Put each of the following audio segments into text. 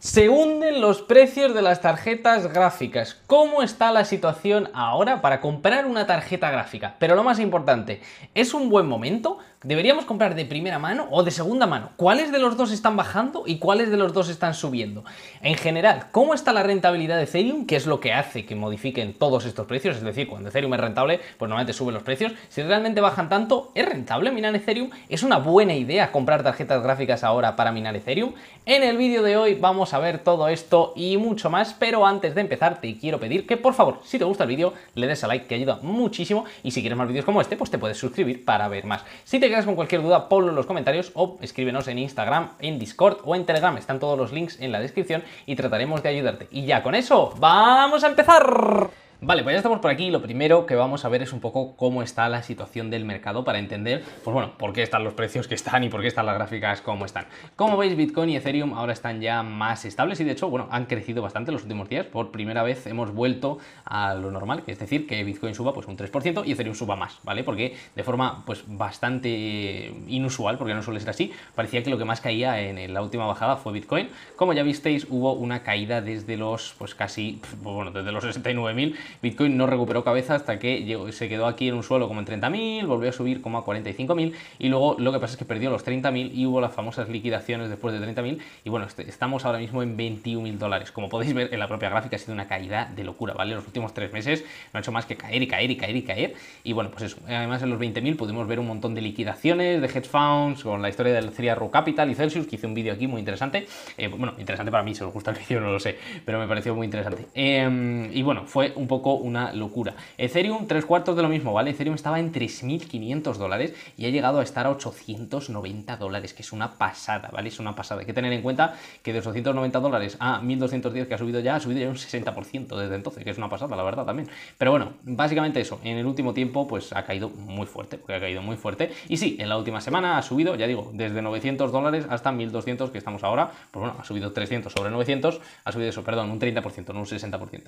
Se hunden los precios de las tarjetas gráficas. ¿Cómo está la situación ahora para comprar una tarjeta gráfica? Pero lo más importante, ¿es un buen momento? ¿Deberíamos comprar de primera mano o de segunda mano? ¿Cuáles de los dos están bajando y cuáles de los dos están subiendo? En general, ¿cómo está la rentabilidad de Ethereum? ¿Qué es lo que hace que modifiquen todos estos precios? Es decir, cuando Ethereum es rentable, pues normalmente suben los precios. Si realmente bajan tanto, ¿es rentable minar Ethereum? ¿Es una buena idea comprar tarjetas gráficas ahora para minar Ethereum? En el vídeo de hoy vamos a ver todo esto y mucho más, pero antes de empezar te quiero pedir que por favor, si te gusta el vídeo, le des a like que ayuda muchísimo y si quieres más vídeos como este, pues te puedes suscribir para ver más. Si te quedas con cualquier duda, ponlo en los comentarios o escríbenos en Instagram, en Discord o en Telegram, están todos los links en la descripción y trataremos de ayudarte. Y ya con eso, vamos a empezar. Vale, pues ya estamos por aquí. Lo primero que vamos a ver es un poco cómo está la situación del mercado para entender, pues bueno, por qué están los precios que están y por qué están las gráficas como están. Como veis, Bitcoin y Ethereum ahora están ya más estables y de hecho, bueno, han crecido bastante los últimos días. Por primera vez hemos vuelto a lo normal, que es decir, que Bitcoin suba pues un 3% y Ethereum suba más, ¿vale? Porque de forma pues bastante inusual, porque no suele ser así, parecía que lo que más caía en la última bajada fue Bitcoin. Como ya visteis, hubo una caída desde los pues casi, bueno, desde los 69.000 Bitcoin no recuperó cabeza hasta que se quedó aquí en un suelo como en 30.000, volvió a subir como a 45.000 y luego lo que pasa es que perdió los 30.000 y hubo las famosas liquidaciones después de 30.000 y bueno, este, estamos ahora mismo en 21.000 dólares. Como podéis ver en la propia gráfica ha sido una caída de locura, ¿vale? Los últimos tres meses no ha hecho más que caer y caer y caer y caer y bueno, pues eso. Además en los 20.000 pudimos ver un montón de liquidaciones de hedge funds con la historia del la Capital y Celsius, que hice un vídeo aquí muy interesante. Eh, bueno, interesante para mí, si os gusta el vídeo no lo sé, pero me pareció muy interesante. Em, y bueno, fue un poco una locura. Ethereum, tres cuartos de lo mismo, ¿vale? Ethereum estaba en 3.500 dólares y ha llegado a estar a 890 dólares, que es una pasada, ¿vale? Es una pasada. Hay que tener en cuenta que de 890 dólares a 1.210 que ha subido ya, ha subido ya un 60% desde entonces, que es una pasada, la verdad, también. Pero bueno, básicamente eso. En el último tiempo, pues ha caído muy fuerte, porque ha caído muy fuerte. Y sí, en la última semana ha subido, ya digo, desde 900 dólares hasta 1.200 que estamos ahora. Pues bueno, ha subido 300 sobre 900, ha subido eso, perdón, un 30%, no un 60%.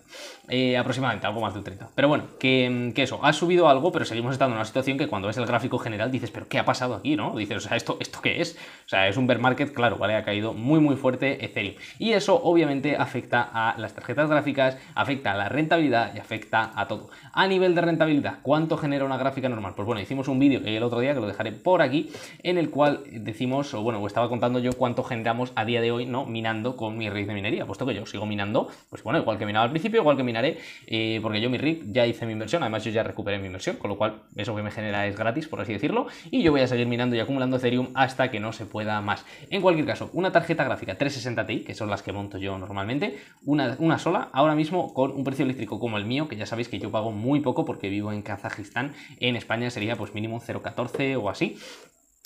Eh, aproximadamente algo más de 30. Pero bueno, mm, que, eso, ha subido algo, pero seguimos estando en una situación que cuando ves el gráfico general dices, pero ¿qué ha pasado aquí, no? Dices, o sea, ¿esto, esto qué es? O sea, es un bear market, claro, ¿vale? Ha caído muy, muy fuerte Ethereum. Y eso, obviamente, afecta a las tarjetas gráficas, afecta a la rentabilidad y afecta a todo. A nivel de rentabilidad, ¿cuánto genera una gráfica normal? Pues bueno, hicimos un vídeo el otro día, que lo dejaré por aquí, en el cual decimos, o bueno, estaba contando yo cuánto generamos a día de hoy, ¿no? Minando con mi raíz de minería, puesto que yo sigo minando, pues bueno, igual que minaba al principio, igual que minaré... Eh, porque yo mi RIP, ya hice mi inversión, además yo ya recuperé mi inversión, con lo cual eso que me genera es gratis, por así decirlo, y yo voy a seguir mirando y acumulando Ethereum hasta que no se pueda más. En cualquier caso, una tarjeta gráfica 360 Ti, que son las que monto yo normalmente, una, una sola, ahora mismo con un precio eléctrico como el mío, que ya sabéis que yo pago muy poco porque vivo en Kazajistán, en España sería pues mínimo 0,14 o así,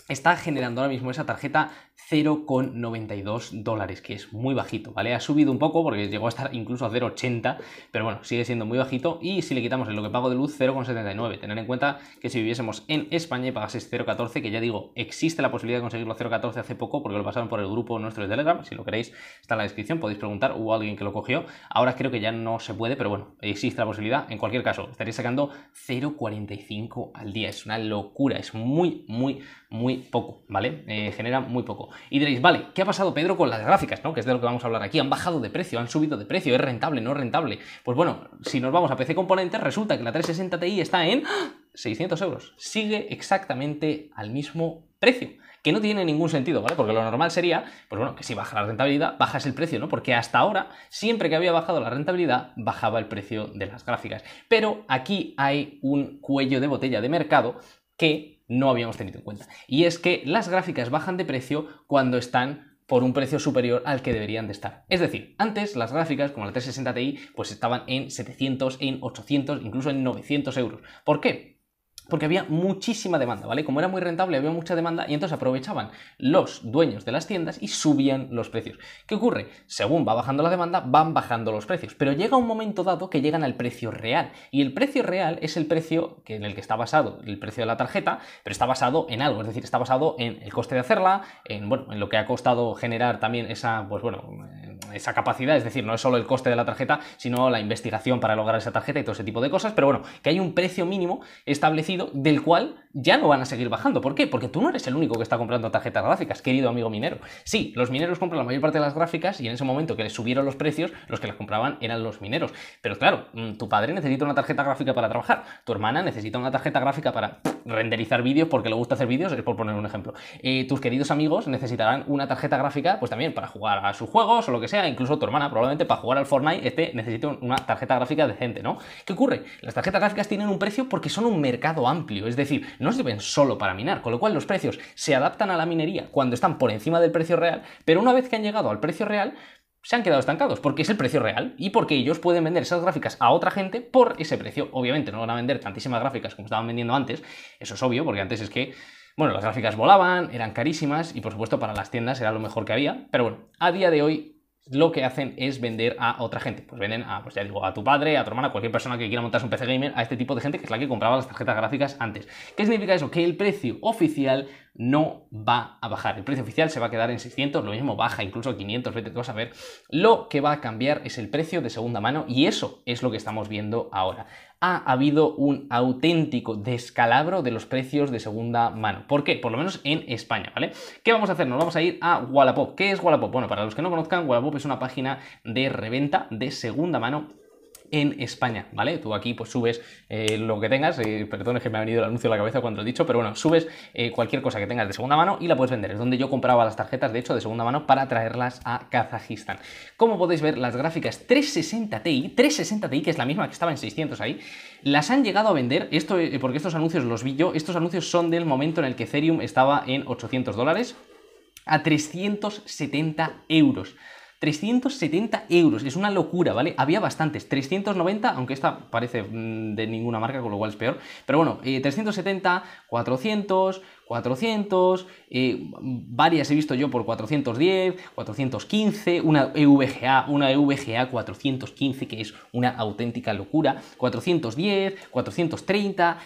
está generando ahora mismo esa tarjeta 0,92 dólares, que es muy bajito, ¿vale? Ha subido un poco porque llegó a estar incluso a 0,80, pero bueno, sigue siendo muy bajito. Y si le quitamos el lo que pago de luz, 0,79. Tener en cuenta que si viviésemos en España y pagases 0,14, que ya digo, existe la posibilidad de conseguirlo 0,14 hace poco porque lo pasaron por el grupo nuestro de Telegram. Si lo queréis, está en la descripción, podéis preguntar. o alguien que lo cogió. Ahora creo que ya no se puede, pero bueno, existe la posibilidad. En cualquier caso, estaréis sacando 0,45 al día. Es una locura, es muy, muy muy poco, ¿vale? Eh, genera muy poco. Y diréis, vale, ¿qué ha pasado, Pedro, con las gráficas, ¿no? Que es de lo que vamos a hablar aquí. Han bajado de precio, han subido de precio, es rentable, no es rentable. Pues bueno, si nos vamos a PC Componentes, resulta que la 360 Ti está en 600 euros. Sigue exactamente al mismo precio que no tiene ningún sentido, ¿vale? Porque lo normal sería, pues bueno, que si baja la rentabilidad, bajas el precio, ¿no? Porque hasta ahora, siempre que había bajado la rentabilidad, bajaba el precio de las gráficas. Pero aquí hay un cuello de botella de mercado que no habíamos tenido en cuenta. Y es que las gráficas bajan de precio cuando están por un precio superior al que deberían de estar. Es decir, antes las gráficas como la 360 Ti pues estaban en 700, en 800, incluso en 900 euros. ¿Por qué? porque había muchísima demanda, ¿vale? Como era muy rentable, había mucha demanda y entonces aprovechaban los dueños de las tiendas y subían los precios. ¿Qué ocurre? Según va bajando la demanda, van bajando los precios, pero llega un momento dado que llegan al precio real y el precio real es el precio que, en el que está basado el precio de la tarjeta, pero está basado en algo, es decir, está basado en el coste de hacerla, en, bueno, en lo que ha costado generar también esa, pues bueno, esa capacidad, es decir, no es solo el coste de la tarjeta, sino la investigación para lograr esa tarjeta y todo ese tipo de cosas, pero bueno, que hay un precio mínimo establecido del cual ya no van a seguir bajando. ¿Por qué? Porque tú no eres el único que está comprando tarjetas gráficas, querido amigo minero. Sí, los mineros compran la mayor parte de las gráficas y en ese momento que les subieron los precios, los que las compraban eran los mineros. Pero claro, mm, tu padre necesita una tarjeta gráfica para trabajar, tu hermana necesita una tarjeta gráfica para renderizar vídeos porque le gusta hacer vídeos, es por poner un ejemplo. Eh, tus queridos amigos necesitarán una tarjeta gráfica pues también para jugar a sus juegos o lo que sea incluso tu hermana, probablemente para jugar al Fortnite este necesite una tarjeta gráfica decente, ¿no? ¿Qué ocurre? Las tarjetas gráficas tienen un precio porque son un mercado amplio, es decir, no sirven solo para minar, con lo cual los precios se adaptan a la minería cuando están por encima del precio real, pero una vez que han llegado al precio real, se han quedado estancados porque es el precio real y porque ellos pueden vender esas gráficas a otra gente por ese precio. Obviamente no van a vender tantísimas gráficas como estaban vendiendo antes, eso es obvio, porque antes es que, bueno, las gráficas volaban, eran carísimas y por supuesto para las tiendas era lo mejor que había, pero bueno, a día de hoy lo que hacen es vender a otra gente. Pues venden a, pues ya digo, a tu padre, a tu hermana, a cualquier persona que quiera montarse un PC gamer, a este tipo de gente que es la que compraba las tarjetas gráficas antes. ¿Qué significa eso? Que el precio oficial no va a bajar. El precio oficial se va a quedar en 600, lo mismo baja incluso 500, vete vas a ver. Lo que va a cambiar es el precio de segunda mano y eso es lo que estamos viendo ahora ha habido un auténtico descalabro de los precios de segunda mano. ¿Por qué? Por lo menos en España, ¿vale? ¿Qué vamos a hacer? Nos vamos a ir a Wallapop. ¿Qué es Wallapop? Bueno, para los que no conozcan, Wallapop es una página de reventa de segunda mano en España, ¿vale? Tú aquí pues subes eh, lo que tengas, eh, perdón que me ha venido el anuncio a la cabeza cuando lo he dicho, pero bueno, subes eh, cualquier cosa que tengas de segunda mano y la puedes vender. Es donde yo compraba las tarjetas, de hecho, de segunda mano para traerlas a Kazajistán. Como podéis ver, las gráficas 360 Ti, 360 Ti, que es la misma que estaba en 600 ahí, las han llegado a vender, esto, eh, porque estos anuncios los vi yo, estos anuncios son del momento en el que Ethereum estaba en 800 dólares a 370 euros. 370 euros, es una locura, ¿vale? Había bastantes, 390, aunque esta parece mm, de ninguna marca, con lo cual es peor, pero bueno, 370, 400, 400, varias he visto yo por 410, 415, una EVGA, una EVGA 415 que es una auténtica locura, 410, 430,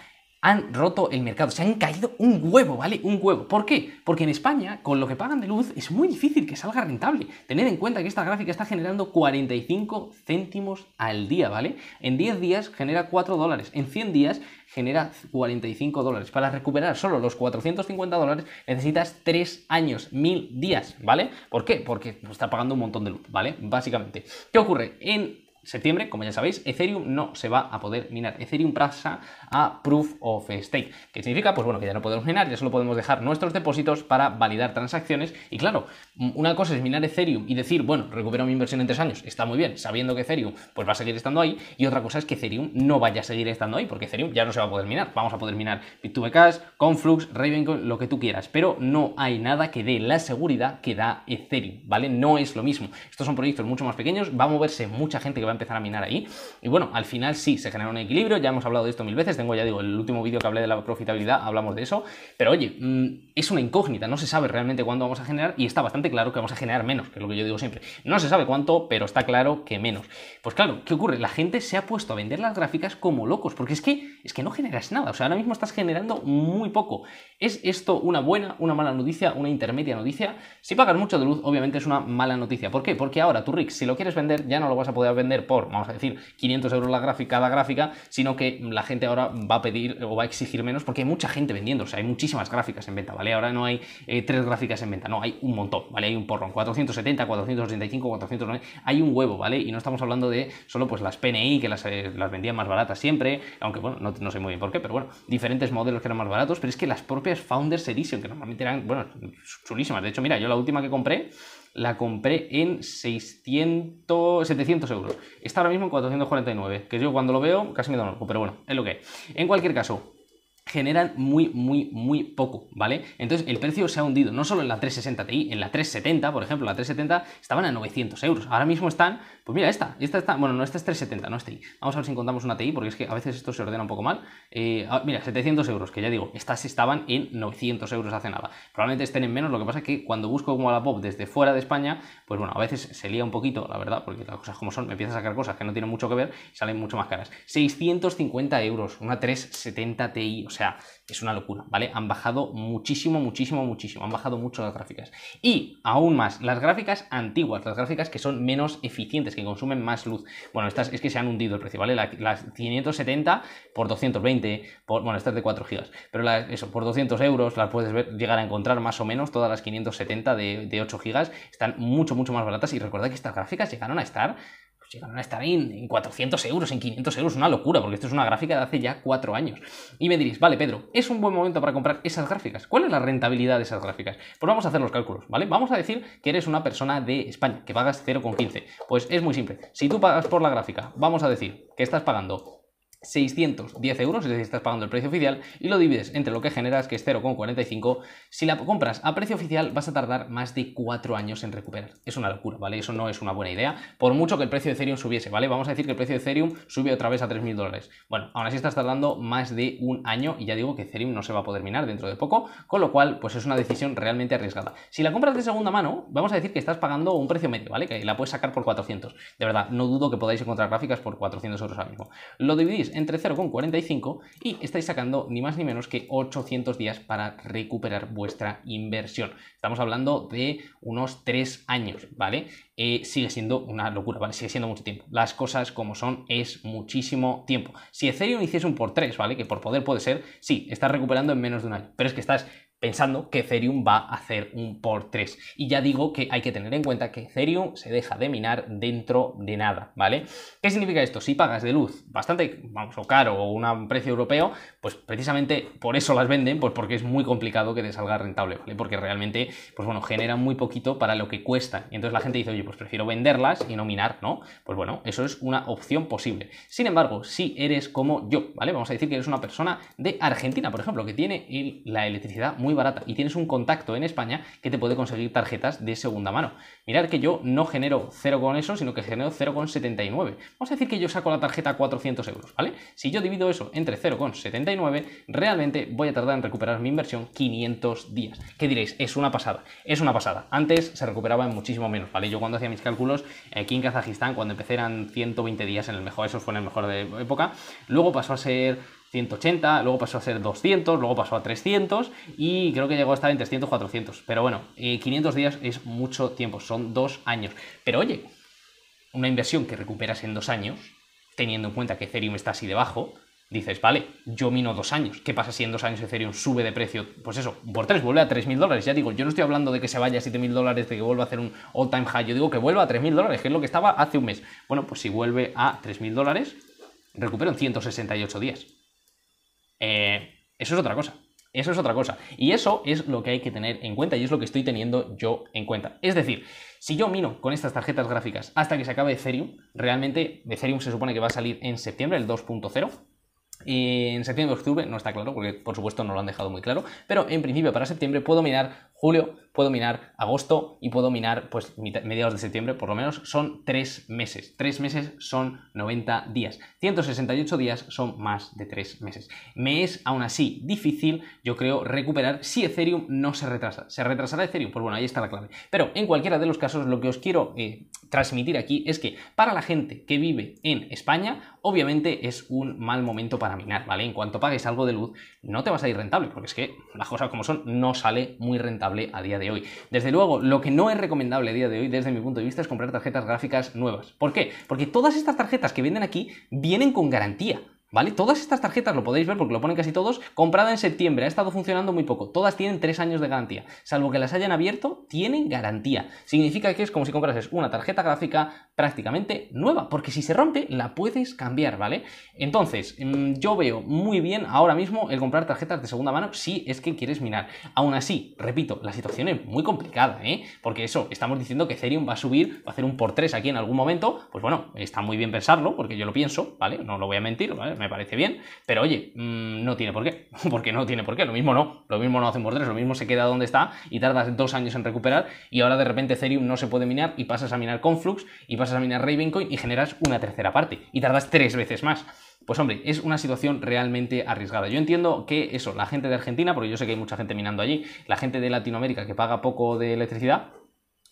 han roto el mercado, se han caído un huevo, ¿vale? Un huevo. ¿Por qué? Porque en España, con lo que pagan de luz, es muy difícil que salga rentable. Tened en cuenta que esta gráfica está generando 45 céntimos al día, ¿vale? En 10 días genera 4 dólares, en 100 días genera 45 dólares. Para recuperar solo los 450 dólares necesitas 3 años, 1000 días, ¿vale? ¿Por qué? Porque está pagando un montón de luz, ¿vale? Básicamente. ¿Qué ocurre? En septiembre, como ya sabéis, Ethereum no se va a poder minar. Ethereum pasa a Proof of Stake, que significa, pues bueno, que ya no podemos minar, ya solo podemos dejar nuestros depósitos para validar transacciones. Y claro, mm, una cosa es minar Ethereum y decir, bueno, recupero mi inversión en tres años, está muy bien, sabiendo que Ethereum pues va a seguir estando ahí. Y otra cosa es que Ethereum no vaya a seguir estando ahí, porque Ethereum ya no se va a poder minar. Vamos a poder minar Bit2B Conflux, Ravencoin, lo que tú quieras, pero no hay nada que dé la seguridad que da Ethereum, ¿vale? No es lo mismo. Estos son proyectos mucho más pequeños, va a moverse mucha gente que va va a empezar a minar ahí. Y bueno, al final sí, se genera un equilibrio, ya hemos hablado de esto mil veces, tengo ya digo, el último vídeo que hablé de la profitabilidad, hablamos de eso, pero oye, mm, es una incógnita, no se sabe realmente cuándo vamos a generar y está bastante claro que vamos a generar menos, que es lo que yo digo siempre. No se sabe cuánto, pero está claro que menos. Pues claro, ¿qué ocurre? La gente se ha puesto a vender las gráficas como locos, porque es que, es que no generas nada, o sea, ahora mismo estás generando muy poco. ¿Es esto una buena, una mala noticia, una intermedia noticia? Si pagas mucho de luz, obviamente es una mala noticia. ¿Por qué? Porque ahora tu RIC, si lo quieres vender, ya no lo vas a poder vender por, vamos a decir, 500 euros la gráfica, cada gráfica, sino que la gente ahora va a pedir o va a exigir menos porque hay mucha gente vendiendo, o sea, hay muchísimas gráficas en venta, ¿vale? Ahora no hay eh, tres gráficas en venta, no, hay un montón, ¿vale? Hay un porrón, 470, 485, 490, hay un huevo, ¿vale? Y no estamos hablando de solo pues las PNI, que eh, las, vendían más baratas siempre, aunque bueno, no, no sé muy bien por qué, pero bueno, diferentes modelos que eran más baratos, pero es que las propias Founders Edition, que normalmente eran, bueno, chulísimas, de hecho, mira, yo la última que compré, la compré en 600, 700 euros. Está ahora mismo en 449, que yo cuando lo veo casi me da un loco, pero bueno, es lo que En cualquier caso, generan muy, muy, muy poco, ¿vale? Entonces el precio se ha hundido, no solo en la 360 Ti, en la 370, por ejemplo, la 370 estaban a 900 euros, ahora mismo están, pues mira, esta, esta está, bueno, no, esta es 370, no es TI, vamos a ver si encontramos una TI, porque es que a veces esto se ordena un poco mal, eh, ah, mira, 700 euros, que ya digo, estas estaban en 900 euros hace nada, probablemente estén en menos, lo que pasa es que cuando busco como la pop desde fuera de España, pues bueno, a veces se lía un poquito, la verdad, porque las cosas como son, me empieza a sacar cosas que no tienen mucho que ver y salen mucho más caras, 650 euros, una 370 Ti, o sea, sea, es una locura, ¿vale? Han bajado muchísimo, muchísimo, muchísimo, han bajado mucho las gráficas. Y aún más, las gráficas antiguas, las gráficas que son menos eficientes, que consumen más luz. Bueno, estas es que se han hundido el precio, ¿vale? las 570 por 220, por, bueno, estas de 4 GB, pero eso, por 200 euros las puedes llegar a encontrar más o menos, todas las 570 de, de 8 GB están mucho, mucho más baratas y recordad que estas gráficas llegaron a estar llegaron a estar en, en 400 euros, en 500 euros, una locura, porque esto es una gráfica de hace ya cuatro años. Y me diréis, vale, Pedro, es un buen momento para comprar esas gráficas. ¿Cuál es la rentabilidad de esas gráficas? Pues vamos a hacer los cálculos, ¿vale? Vamos a decir que eres una persona de España, que pagas 0,15. Pues es muy simple. Si tú pagas por la gráfica, vamos a decir que estás pagando 610 euros, es decir, estás pagando el precio oficial, y lo divides entre lo que generas, que es 0,45. Si la compras a precio oficial, vas a tardar más de 4 años en recuperar. Es una locura, ¿vale? Eso no es una buena idea, por mucho que el precio de Ethereum subiese, ¿vale? Vamos a decir que el precio de Ethereum sube otra vez a 3.000 dólares. Bueno, aún así estás tardando más de un año, y ya digo que Ethereum no se va a poder minar dentro de poco, con lo cual, pues es una decisión realmente arriesgada. Si la compras de segunda mano, vamos a decir que estás pagando un precio medio, ¿vale? Que la puedes sacar por 400. De verdad, no dudo que podáis encontrar gráficas por 400 euros ahora mismo. Lo dividís entre 0,45 y estáis sacando ni más ni menos que 800 días para recuperar vuestra inversión. Estamos hablando de unos 3 años, ¿vale? Eh, sigue siendo una locura, ¿vale? Sigue siendo mucho tiempo. Las cosas como son es muchísimo tiempo. Si Ethereum hiciese un por 3, ¿vale? Que por poder puede ser, sí, estás recuperando en menos de un año, pero es que estás pensando que Ethereum va a hacer un por 3. Y ya digo que hay que tener en cuenta que Ethereum se deja de minar dentro de nada, ¿vale? ¿Qué significa esto? Si pagas de luz bastante, vamos, o caro o un precio europeo, pues precisamente por eso las venden, pues porque es muy complicado que te salga rentable, ¿vale? Porque realmente, pues bueno, generan muy poquito para lo que cuesta. Y entonces la gente dice, oye, pues prefiero venderlas y no minar, ¿no? Pues bueno, eso es una opción posible. Sin embargo, si eres como yo, ¿vale? Vamos a decir que eres una persona de Argentina, por ejemplo, que tiene la electricidad muy barata y tienes un contacto en España que te puede conseguir tarjetas de segunda mano. Mirad que yo no genero cero con eso, sino que genero 0,79. Vamos a decir que yo saco la tarjeta 400 euros, ¿vale? Si yo divido eso entre 0,79, realmente voy a tardar en recuperar mi inversión 500 días. que diréis? Es una pasada, es una pasada. Antes se recuperaba en muchísimo menos, ¿vale? Yo cuando hacía mis cálculos aquí en Kazajistán, cuando empecé eran 120 días en el mejor, eso fue en el mejor de época. Luego pasó a ser 180, luego pasó a ser 200, luego pasó a 300 y creo que llegó a estar en 300, 400. Pero bueno, 500 eh, días es mucho tiempo, son dos años. Pero oye, una inversión que recuperas en dos años, teniendo en cuenta que Ethereum está así debajo, dices, vale, yo mino dos años. ¿Qué pasa si en dos años Ethereum sube de precio? Pues eso, por tres, vuelve a 3.000 dólares. Ya digo, yo no estoy hablando de que se vaya a 7.000 dólares, de que vuelva a hacer un all-time high. Yo digo que vuelva a 3.000 dólares, que es lo que estaba hace un mes. Bueno, pues si vuelve a 3.000 dólares, recupero en 168 días. Eh, eso es otra cosa. Eso es otra cosa. Y eso es lo que hay que tener en cuenta y es lo que estoy teniendo yo en cuenta. Es decir, si yo mino con estas tarjetas gráficas hasta que se acabe Ethereum, realmente Ethereum se supone que va a salir en septiembre, el 2.0 en septiembre, octubre, no está claro, porque por supuesto no lo han dejado muy claro, pero en principio para septiembre puedo minar julio, puedo minar agosto y puedo minar pues mediados de septiembre, por lo menos son tres meses. Tres meses son 90 días. 168 días son más de tres meses. Me es aún así difícil, yo creo, recuperar si Ethereum no se retrasa. ¿Se retrasará Ethereum? Pues bueno, ahí está la clave. Pero en cualquiera de los casos, lo que os quiero eh, transmitir aquí es que para la gente que vive en España, obviamente es un mal momento para minar, ¿vale? En cuanto pagues algo de luz, no te vas a ir rentable, porque es que las cosas como son, no sale muy rentable a día de hoy. Desde luego, lo que no es recomendable a día de hoy, desde mi punto de vista, es comprar tarjetas gráficas nuevas. ¿Por qué? Porque todas estas tarjetas que venden aquí vienen con garantía. ¿Vale? Todas estas tarjetas, lo podéis ver porque lo ponen casi todos, comprada en septiembre, ha estado funcionando muy poco. Todas tienen tres años de garantía. Salvo que las hayan abierto, tienen garantía. Significa que es como si comprases una tarjeta gráfica prácticamente nueva, porque si se rompe, la puedes cambiar, ¿vale? Entonces, mm, yo veo muy bien ahora mismo el comprar tarjetas de segunda mano si es que quieres minar. Aún así, repito, la situación es muy complicada, ¿eh? Porque eso, estamos diciendo que Ethereum va a subir, va a hacer un por tres aquí en algún momento. Pues bueno, está muy bien pensarlo, porque yo lo pienso, ¿vale? No lo voy a mentir, ¿vale? me parece bien, pero oye, mm, no tiene por qué, porque no tiene por qué, lo mismo no, lo mismo no hacemos tres, lo mismo se queda donde está y tardas dos años en recuperar y ahora de repente Ethereum no se puede minar y pasas a minar Conflux y pasas a minar Ravencoin y generas una tercera parte y tardas tres veces más. Pues hombre, es una situación realmente arriesgada. Yo entiendo que eso, la gente de Argentina, porque yo sé que hay mucha gente minando allí, la gente de Latinoamérica que paga poco de electricidad,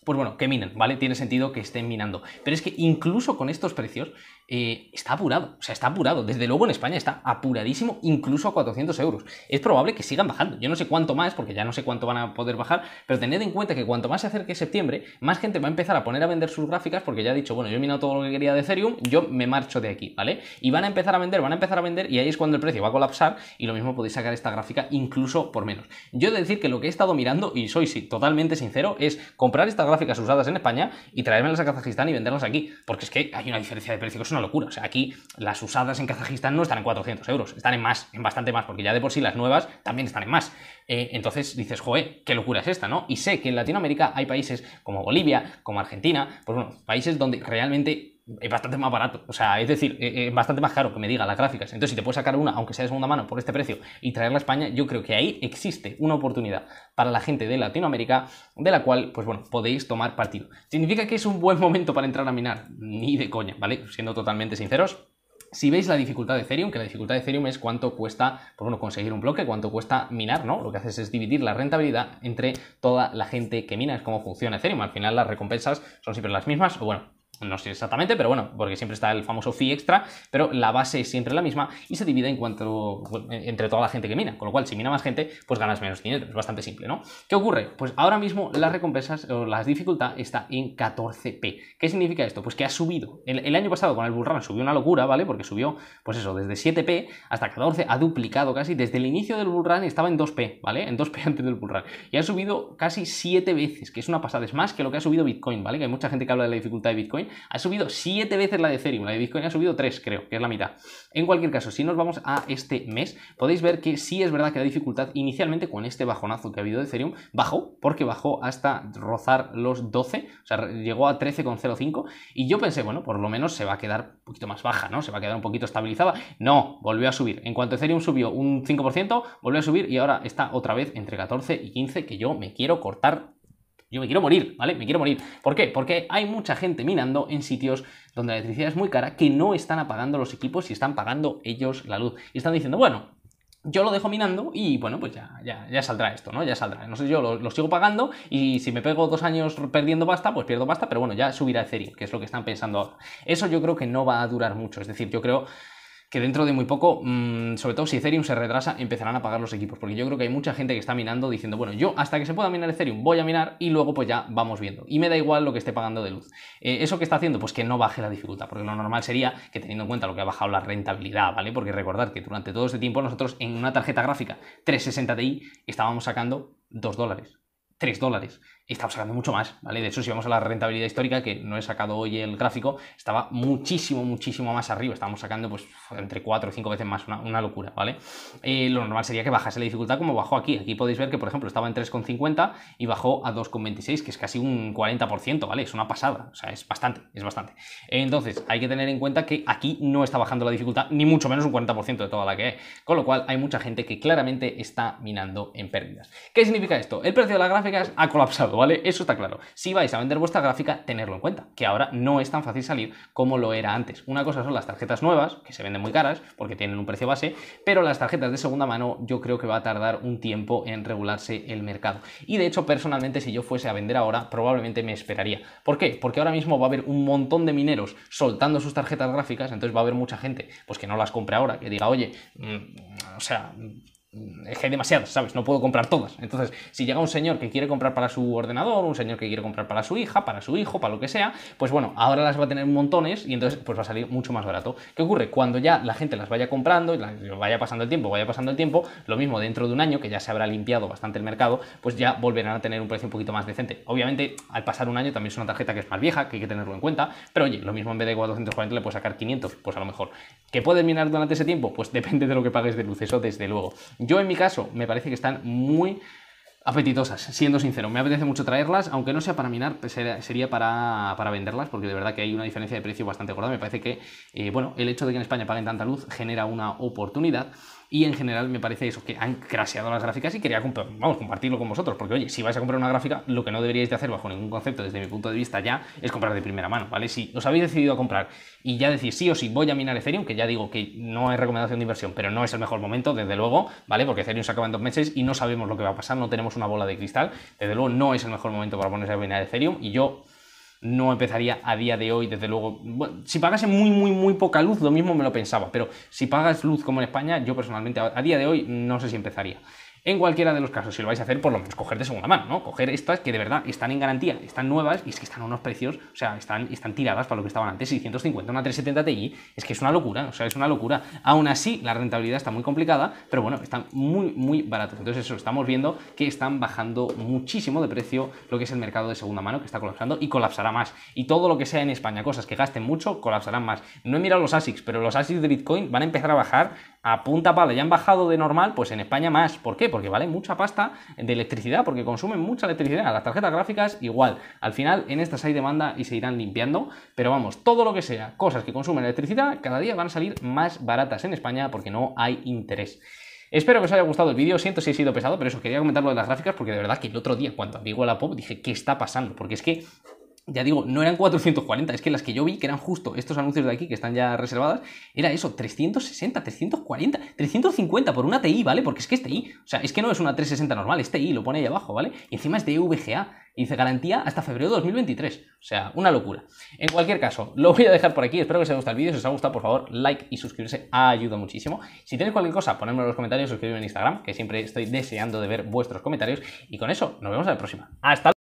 pues bueno, que minen, ¿vale? Tiene sentido que estén minando. Pero es que incluso con estos precios, eh, está apurado, o sea, está apurado. Desde luego en España está apuradísimo, incluso a 400 euros. Es probable que sigan bajando. Yo no sé cuánto más, porque ya no sé cuánto van a poder bajar, pero tened en cuenta que cuanto más se acerque septiembre, más gente va a empezar a poner a vender sus gráficas, porque ya he dicho, bueno, yo he minado todo lo que quería de Ethereum, yo me marcho de aquí, ¿vale? Y van a empezar a vender, van a empezar a vender, y ahí es cuando el precio va a colapsar, y lo mismo podéis sacar esta gráfica incluso por menos. Yo he de decir que lo que he estado mirando, y soy totalmente sincero, es comprar estas gráficas usadas en España y traérmelas a Kazajistán y venderlas aquí, porque es que hay una diferencia de precio locura. O sea, aquí las usadas en Kazajistán no están en 400 euros, están en más, en bastante más, porque ya de por sí las nuevas también están en más. Eh, entonces dices, joe, qué locura es esta, ¿no? Y sé que en Latinoamérica hay países como Bolivia, como Argentina, pues bueno, países donde realmente es bastante más barato. O sea, es decir, e, e, es bastante más caro que me diga las gráficas. Entonces, si te puedes sacar una, aunque sea de segunda mano, por este precio y traerla a España, yo creo que ahí existe una oportunidad para la gente de Latinoamérica, de la cual, pues bueno, podéis tomar partido. ¿Significa que es un buen momento para entrar a minar? Ni de coña, ¿vale? Siendo totalmente sinceros. Si veis la dificultad de Ethereum, que la dificultad de Ethereum es cuánto cuesta, pues bueno, conseguir un bloque, cuánto cuesta minar, ¿no? Lo que haces es dividir la rentabilidad entre toda la gente que mina, es cómo funciona Ethereum. Al final las recompensas son siempre las mismas, o bueno, no sé exactamente, pero bueno, porque siempre está el famoso fee extra, pero la base es siempre la misma y se divide en cuanto, entre toda la gente que mina, con lo cual si mina más gente, pues ganas menos dinero, es bastante simple, ¿no? ¿Qué ocurre? Pues ahora mismo las recompensas o la dificultad está en 14p. ¿Qué significa esto? Pues que ha subido. El, año pasado con el Bullrun subió una locura, ¿vale? Porque subió, pues eso, desde 7p hasta 14, ha duplicado casi, desde el inicio del Bullrun estaba en 2p, ¿vale? En 2p antes del Bullrun. Y ha subido casi 7 veces, que es una pasada, es más que lo que ha subido Bitcoin, ¿vale? Que hay mucha gente que habla de la dificultad de Bitcoin ha subido 7 veces la de Ethereum, la de Bitcoin ha subido 3, creo, que es la mitad. En cualquier caso, si nos vamos a este mes, podéis ver que sí es verdad que la dificultad inicialmente con este bajonazo que ha habido de Ethereum bajó, porque bajó hasta rozar los 12, o sea, llegó a 13,05 y yo pensé, bueno, por lo menos se va a quedar un poquito más baja, ¿no? Se va a quedar un poquito estabilizada. No, volvió a subir. En cuanto Ethereum subió un 5%, volvió a subir y ahora está otra vez entre 14 y 15, que yo me quiero cortar yo me quiero morir, ¿vale? Me quiero morir. ¿Por qué? Porque hay mucha gente minando en sitios donde la electricidad es muy cara que no están apagando los equipos y están pagando ellos la luz. Y están diciendo, bueno, yo lo dejo minando y bueno, pues ya, ya, ya saldrá esto, ¿no? Ya saldrá. No sé, yo lo, sigo pagando y si me pego dos años perdiendo basta, pues pierdo pasta, pero bueno, ya subirá el Ethereum, que es lo que están pensando Eso yo creo que no va a durar mucho. Es decir, yo creo que dentro de muy poco, mm, sobre todo si Ethereum se retrasa, empezarán a pagar los equipos, porque yo creo que hay mucha gente que está minando diciendo, bueno, yo hasta que se pueda minar Ethereum voy a minar y luego pues ya vamos viendo. Y me da igual lo que esté pagando de luz. Eh, ¿Eso qué está haciendo? Pues que no baje la dificultad, porque lo normal sería que teniendo en cuenta lo que ha bajado la rentabilidad, ¿vale? Porque recordad que durante todo este tiempo nosotros en una tarjeta gráfica 360 Ti estábamos sacando 2 dólares, 3 dólares estamos sacando mucho más, ¿vale? De hecho, si vamos a la rentabilidad histórica, que no he sacado hoy el gráfico, estaba muchísimo, muchísimo más arriba. Estábamos sacando, pues, entre 4 o 5 veces más, una, locura, ¿vale? Eh, lo normal sería que bajase la dificultad como bajó aquí. Aquí podéis ver que, por ejemplo, estaba en 3,50 y bajó a 2,26, que es casi un 40%, ¿vale? Es una pasada, o sea, es bastante, es bastante. Entonces, hay que tener en cuenta que aquí no está bajando la dificultad, ni mucho menos un 40% de toda la que hay. Con lo cual, hay mucha gente que claramente está minando en pérdidas. ¿Qué significa esto? El precio de las gráficas ha colapsado, ¿vale? Eso está claro. Si vais a vender vuestra gráfica, tenerlo en cuenta, que ahora no es tan fácil salir como lo era antes. Una cosa son las tarjetas nuevas, que se venden muy caras porque tienen un precio base, pero las tarjetas de segunda mano yo creo que va a tardar un tiempo en regularse el mercado. Y de hecho, personalmente, si yo fuese a vender ahora, probablemente me esperaría. ¿Por qué? Porque ahora mismo va a haber un montón de mineros soltando sus tarjetas gráficas, entonces va a haber mucha gente pues que no las compre ahora, que diga, oye, mm, o sea, es que hay demasiadas, ¿sabes? No puedo comprar todas. Entonces, si llega un señor que quiere comprar para su ordenador, un señor que quiere comprar para su hija, para su hijo, para lo que sea, pues bueno, ahora las va a tener un montones y entonces pues va a salir mucho más barato. ¿Qué ocurre? Cuando ya la gente las vaya comprando, y vaya pasando el tiempo, vaya pasando el tiempo, lo mismo dentro de un año, que ya se habrá limpiado bastante el mercado, pues ya volverán a tener un precio un poquito más decente. Obviamente, al pasar un año también es una tarjeta que es más vieja, que hay que tenerlo en cuenta, pero oye, lo mismo en vez de 440 le puedes sacar 500, pues a lo mejor. ¿Qué puedes minar durante ese tiempo? Pues depende de lo que pagues de luz, eso desde luego. Yo en mi caso me parece que están muy apetitosas, siendo sincero. Me apetece mucho traerlas, aunque no sea para minar, pues, sería para, venderlas, porque de verdad que hay una diferencia de precio bastante gorda. Me parece que, eh, bueno, el hecho de que en España paguen tanta luz genera una oportunidad. Y en general me parece eso, que han craseado las gráficas y quería vamos, compartirlo con vosotros, porque oye, si vais a comprar una gráfica, lo que no deberíais de hacer bajo ningún concepto, desde mi punto de vista ya, es comprar de primera mano, ¿vale? Si os habéis decidido a comprar y ya decís sí o sí voy a minar Ethereum, que ya digo que no hay recomendación de inversión, pero no es el mejor momento, desde luego, ¿vale? Porque Ethereum se acaba en dos meses y no sabemos lo que va a pasar, no tenemos una bola de cristal, desde luego no es el mejor momento para ponerse a minar Ethereum y yo no empezaría a día de hoy, desde luego. si pagase muy, muy, muy poca luz, lo mismo me lo pensaba, pero si pagas luz como en España, yo personalmente a día de hoy no sé si empezaría. En cualquiera de los casos, si lo vais a hacer, por lo menos coger de segunda mano, ¿no? Coger estas que de verdad están en garantía, están nuevas y es que están a unos precios, o sea, están, están tiradas para lo que estaban antes. 650, una 370 Ti, es que es una locura, o sea, es una locura. Aún así, la rentabilidad está muy complicada, pero bueno, están muy, muy baratos. Entonces, eso, estamos viendo que están bajando muchísimo de precio lo que es el mercado de segunda mano, que está colapsando y colapsará más. Y todo lo que sea en España, cosas que gasten mucho, colapsarán más. No he mirado los ASICs, pero los ASICs de Bitcoin van a empezar a bajar a punta pala ya han bajado de normal, pues en España más. ¿Por qué? Porque vale mucha pasta de electricidad, porque consumen mucha electricidad. Las tarjetas gráficas igual. Al final en estas hay demanda y se irán limpiando, pero vamos, todo lo que sea, cosas que consumen electricidad, cada día van a salir más baratas en España porque no hay interés. Espero que os haya gustado el vídeo, siento si he sido pesado, pero eso quería comentar de las gráficas porque de verdad que el otro día cuando vi la Pop dije, ¿qué está pasando? Porque es que ya digo, no eran 440, es que las que yo vi, que eran justo estos anuncios de aquí, que están ya reservadas, era eso, 360, 340, 350 por una TI, ¿vale? Porque es que es TI, o sea, es que no es una 360 normal, es TI, lo pone ahí abajo, ¿vale? Y encima es de VGA, y dice garantía hasta febrero de 2023, o sea, una locura. En cualquier caso, lo voy a dejar por aquí, espero que os haya gustado el vídeo, si os ha gustado, por favor, like y suscribirse, ayuda muchísimo. Si tenéis cualquier cosa, ponedmelo en los comentarios, suscribirme en Instagram, que siempre estoy deseando de ver vuestros comentarios, y con eso, nos vemos en la próxima. ¡Hasta luego!